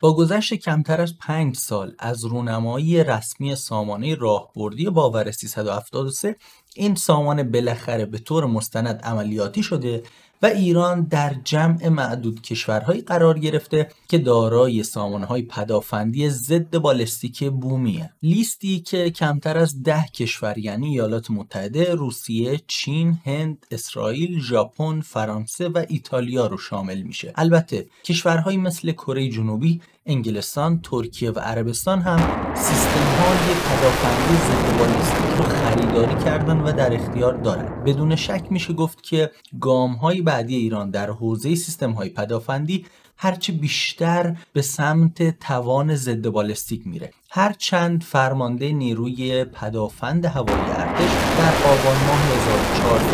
با گذشت کمتر از پنج سال از رونمایی رسمی سامانه راهبردی باور 373 این سامانه بالاخره به طور مستند عملیاتی شده و ایران در جمع معدود کشورهایی قرار گرفته که دارای سامانهای پدافندی ضد بالستیک بومیه لیستی که کمتر از ده کشور یعنی ایالات متحده، روسیه، چین، هند، اسرائیل، ژاپن، فرانسه و ایتالیا رو شامل میشه. البته کشورهایی مثل کره جنوبی انگلستان، ترکیه و عربستان هم های پدافندی ضد رو خریداری کردن و در اختیار دارند. بدون شک میشه گفت که های بعدی ایران در حوزه های پدافندی هرچه بیشتر به سمت توان ضد بالستیک میره هرچند فرمانده نیروی پدافند هوایی ارتش در آبان ماه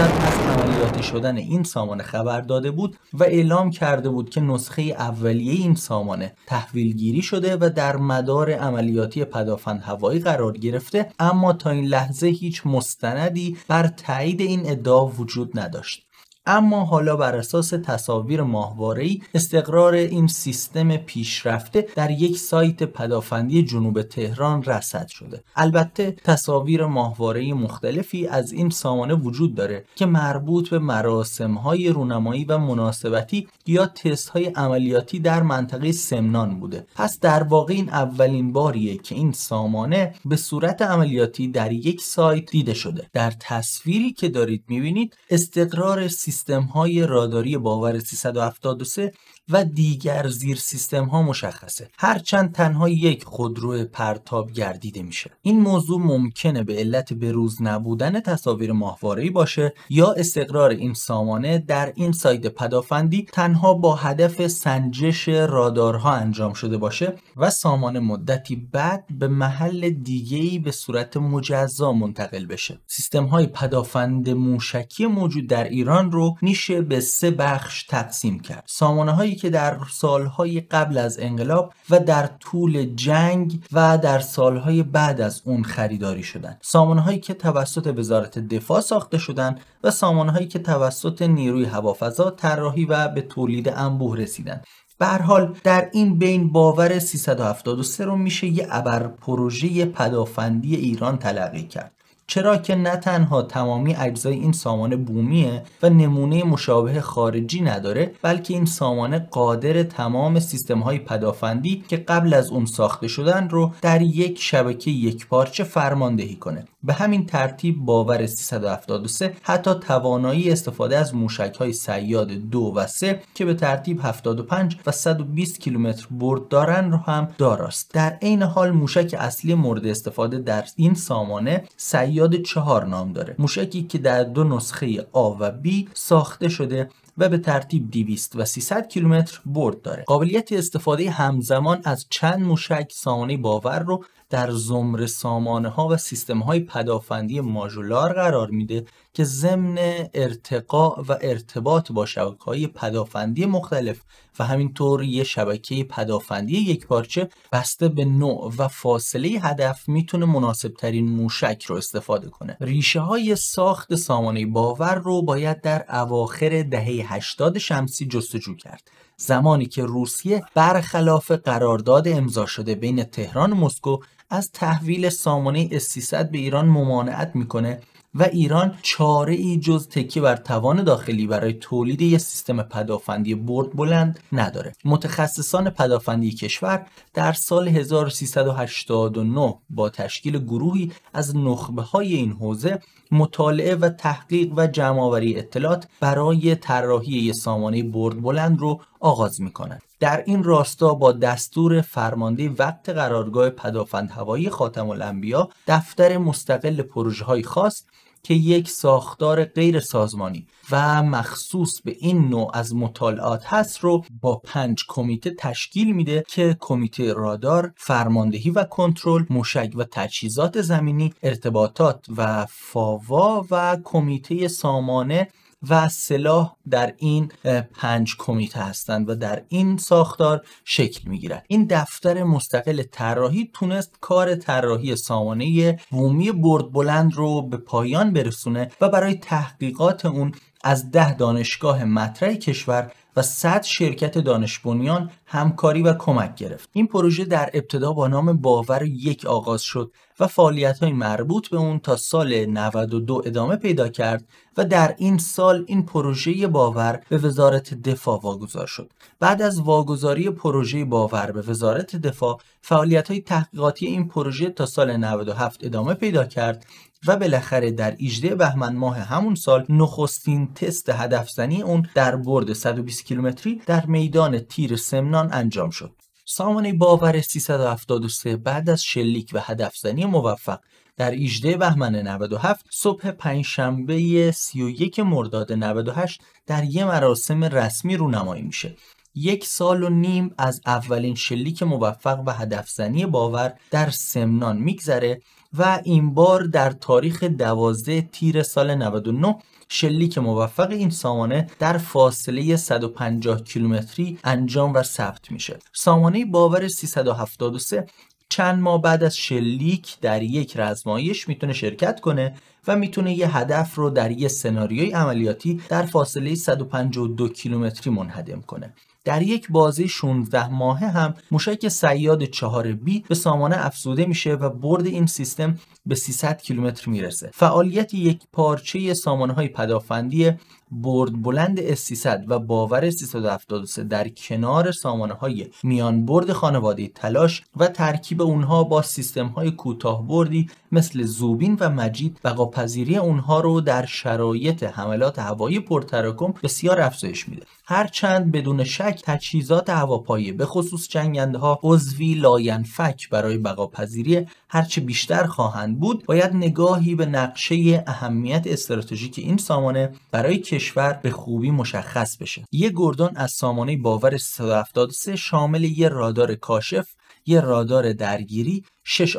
1400 از عملیاتی شدن این سامانه خبر داده بود و اعلام کرده بود که نسخه اولیه این سامانه تحویل گیری شده و در مدار عملیاتی پدافند هوایی قرار گرفته اما تا این لحظه هیچ مستندی بر تایید این ادعا وجود نداشت اما حالا بر اساس تصاویر ماهواره استقرار این سیستم پیشرفته در یک سایت پدافندی جنوب تهران رصد شده البته تصاویر ماهواره مختلفی از این سامانه وجود داره که مربوط به مراسم های رونمایی و مناسبتی یا تست های عملیاتی در منطقه سمنان بوده پس در واقع این اولین باریه که این سامانه به صورت عملیاتی در یک سایت دیده شده در تصویری که دارید میبینید استقرار سیستم سیستم های راداری باور 373 و دیگر زیر سیستم ها مشخصه هرچند تنها یک خودرو پرتاب گردیده میشه این موضوع ممکنه به علت بروز نبودن تصاویر ماهواره باشه یا استقرار این سامانه در این سایت پدافندی تنها با هدف سنجش رادارها انجام شده باشه و سامانه مدتی بعد به محل دیگه‌ای به صورت مجزا منتقل بشه سیستم های پدافند موشکی موجود در ایران رو رو به سه بخش تقسیم کرد سامانه هایی که در سالهای قبل از انقلاب و در طول جنگ و در سالهای بعد از اون خریداری شدند، سامانه هایی که توسط وزارت دفاع ساخته شدند و سامانه هایی که توسط نیروی هوافضا طراحی و به تولید انبوه رسیدند. به حال در این بین باور 373 رو میشه یه ابر پروژه پدافندی ایران تلقی کرد چرا که نه تنها تمامی اجزای این سامانه بومیه و نمونه مشابه خارجی نداره بلکه این سامانه قادر تمام سیستم های پدافندی که قبل از اون ساخته شدن رو در یک شبکه یک پارچه فرماندهی کنه به همین ترتیب باور 373 حتی توانایی استفاده از موشک های سیاد 2 و 3 که به ترتیب 75 و 120 کیلومتر برد دارن رو هم داراست در عین حال موشک اصلی مورد استفاده در این سامانه سیاد یاد چهار نام داره موشکی که در دو نسخه A و B ساخته شده و به ترتیب 200 و 300 کیلومتر برد داره قابلیت استفاده همزمان از چند موشک سامانه باور رو در زمر سامانه ها و سیستم های پدافندی ماژولار قرار میده که ضمن ارتقاء و ارتباط با شبکه های پدافندی مختلف و همینطور یه شبکه پدافندی یک پارچه بسته به نوع و فاصله هدف میتونه مناسب ترین موشک رو استفاده کنه ریشه های ساخت سامانه باور رو باید در اواخر دهه 80 شمسی جستجو کرد زمانی که روسیه برخلاف قرارداد امضا شده بین تهران و مسکو از تحویل سامانه S300 به ایران ممانعت میکنه و ایران چاره ای جز تکیه بر توان داخلی برای تولید یک سیستم پدافندی برد بلند نداره متخصصان پدافندی کشور در سال 1389 با تشکیل گروهی از نخبه های این حوزه مطالعه و تحقیق و جمعآوری اطلاعات برای طراحی سامانه برد بلند رو آغاز میکنند در این راستا با دستور فرمانده وقت قرارگاه پدافند هوایی خاتم الانبیا دفتر مستقل پروژه های خاص که یک ساختار غیر سازمانی و مخصوص به این نوع از مطالعات هست رو با پنج کمیته تشکیل میده که کمیته رادار، فرماندهی و کنترل، مشک و تجهیزات زمینی، ارتباطات و فاوا و کمیته سامانه و سلاح در این پنج کمیته هستند و در این ساختار شکل میگیرد این دفتر مستقل طراحی تونست کار طراحی سامانه بومی برد بلند رو به پایان برسونه و برای تحقیقات اون از ده دانشگاه مطرح کشور و 100 شرکت دانش بنیان همکاری و کمک گرفت این پروژه در ابتدا با نام باور یک آغاز شد و فعالیت های مربوط به اون تا سال 92 ادامه پیدا کرد و در این سال این پروژه باور به وزارت دفاع واگذار شد بعد از واگذاری پروژه باور به وزارت دفاع فعالیت های تحقیقاتی این پروژه تا سال 97 ادامه پیدا کرد و بالاخره در 18 بهمن ماه همون سال نخستین تست هدفزنی اون در برد 120 کیلومتری در میدان تیر سمنان انجام شد. سامانه باور 373 بعد از شلیک و هدفزنی موفق در 18 بهمن 97 صبح پنجشنبه 31 مرداد 98 در یه مراسم رسمی رونمایی میشه یک سال و نیم از اولین شلیک موفق و هدفزنی باور در سمنان میگذره و این بار در تاریخ 12 تیر سال 99 شلیک موفق این سامانه در فاصله 150 کیلومتری انجام و ثبت میشه. سامانه باور 373 چند ماه بعد از شلیک در یک رزمایش میتونه شرکت کنه و میتونه یه هدف رو در یه سناریوی عملیاتی در فاصله 152 کیلومتری منهدم کنه در یک بازه 16 ماهه هم موشک سیاد 4 بی به سامانه افزوده میشه و برد این سیستم به 300 کیلومتر میرسه فعالیت یک پارچه سامانه های پدافندی برد بلند S300 و باور 373 در کنار سامانه های میان برد خانواده تلاش و ترکیب اونها با سیستم های کوتاه بردی مثل زوبین و مجید بقا پذیری اونها رو در شرایط حملات هوایی پرتراکم بسیار افزایش میده هرچند بدون شک تجهیزات هواپایی به خصوص جنگنده ها عضوی لاینفک برای بقاپذیری هرچه بیشتر خواهند بود باید نگاهی به نقشه اهمیت استراتژیک این سامانه برای کشور به خوبی مشخص بشه یک گردان از سامانه باور 173 شامل یه رادار کاشف یه رادار درگیری، شش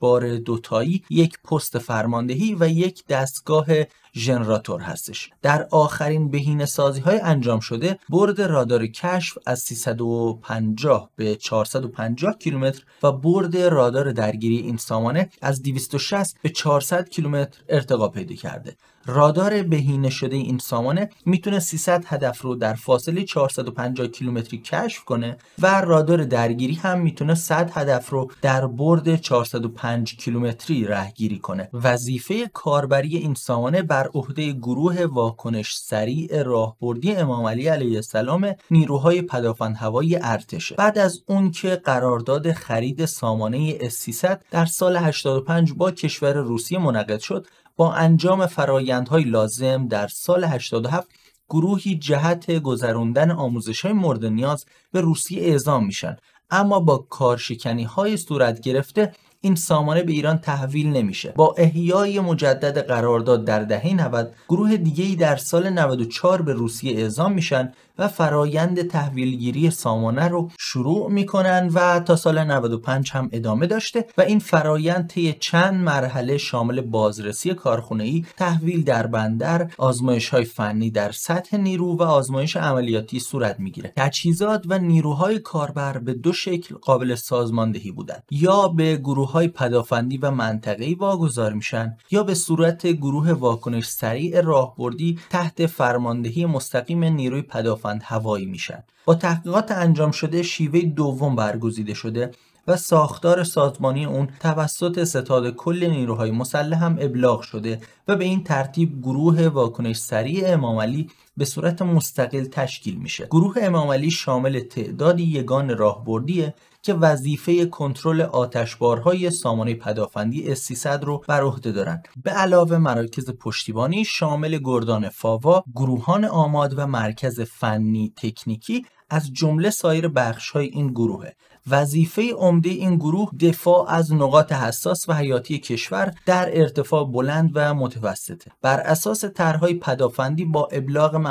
بار دوتایی، یک پست فرماندهی و یک دستگاه ژنراتور هستش. در آخرین بهین سازی های انجام شده، برد رادار کشف از 350 به 450 کیلومتر و برد رادار درگیری این سامانه از 260 به 400 کیلومتر ارتقا پیدا کرده. رادار بهینه شده این سامانه میتونه 300 هدف رو در فاصله 450 کیلومتری کشف کنه و رادار درگیری هم میتونه 100 هدف رو در برد 405 کیلومتری رهگیری کنه وظیفه کاربری این سامانه بر عهده گروه واکنش سریع راهبردی امام علی علیه السلام نیروهای پدافند هوایی ارتشه بعد از اون که قرارداد خرید سامانه S300 در سال 85 با کشور روسیه منعقد شد با انجام فرایندهای لازم در سال 87 گروهی جهت گذراندن آموزش های مورد نیاز به روسیه اعزام میشن اما با کارشکنی های صورت گرفته این سامانه به ایران تحویل نمیشه با احیای مجدد قرارداد در دهه 90 گروه دیگری در سال 94 به روسیه اعزام میشن و فرایند تحویلگیری سامانه رو شروع میکنن و تا سال 95 هم ادامه داشته و این فرایند طی چند مرحله شامل بازرسی کارخونه ای تحویل در بندر، آزمایش های فنی در سطح نیرو و آزمایش عملیاتی صورت میگیره. تجهیزات و نیروهای کاربر به دو شکل قابل سازماندهی بودند یا به گروه های پدافندی و ای واگذار میشن یا به صورت گروه واکنش سریع راهبردی تحت فرماندهی مستقیم نیروی پدافندی هوایی میشن با تحقیقات انجام شده شیوه دوم برگزیده شده و ساختار سازمانی اون توسط ستاد کل نیروهای مسلح هم ابلاغ شده و به این ترتیب گروه واکنش سریع امام علی به صورت مستقل تشکیل میشه گروه امام علی شامل تعدادی یگان راهبردیه که وظیفه کنترل آتشبارهای سامانه پدافندی S300 رو بر عهده دارند به علاوه مراکز پشتیبانی شامل گردان فاوا گروهان آماد و مرکز فنی تکنیکی از جمله سایر بخش های این گروه وظیفه عمده این گروه دفاع از نقاط حساس و حیاتی کشور در ارتفاع بلند و متوسطه بر اساس طرحهای پدافندی با ابلاغ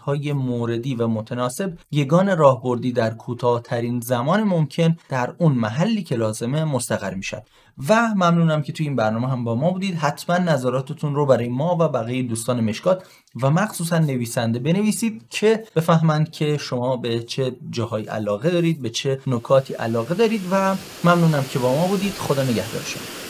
های موردی و متناسب یگان راهبردی در کوتاهترین زمان ممکن در اون محلی که لازمه مستقر میشد و ممنونم که توی این برنامه هم با ما بودید حتما نظراتتون رو برای ما و بقیه دوستان مشکات و مخصوصا نویسنده بنویسید که بفهمند که شما به چه جاهای علاقه دارید به چه نکاتی علاقه دارید و ممنونم که با ما بودید خدا نگهدار شما